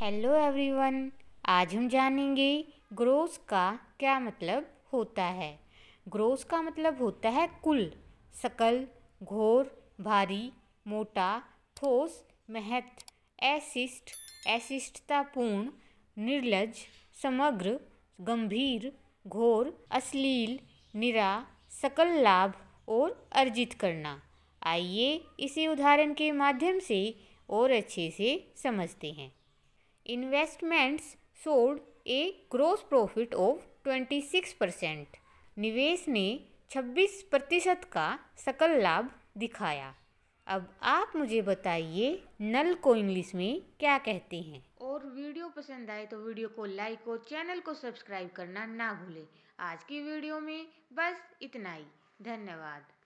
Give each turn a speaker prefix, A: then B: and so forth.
A: hello everyone आज हम जानेंगे ग्रोस का क्या मतलब होता है ग्रोस का मतलब होता है कुल सकल घोर भारी मोटा ठोस महत्व एसिस्ट एसिस्टतापूर्ण निर्लज समग्र गंभीर घोर अश्लील निरा सकल लाभ और अर्जित करना आइए इसी उदाहरण के माध्यम से और अच्छे से समझते हैं investments sold a gross profit of 26 percent निवेश ने 26 प्रतिशत का सकल लाभ दिखाया अब आप मुझे बताइए नल को इंग्लिश में क्या कहते हैं और वीडियो पसंद आए तो वीडियो को लाइक और चैनल को सब्सक्राइब करना ना भूलें आज की वीडियो में बस इतना ही धन्यवाद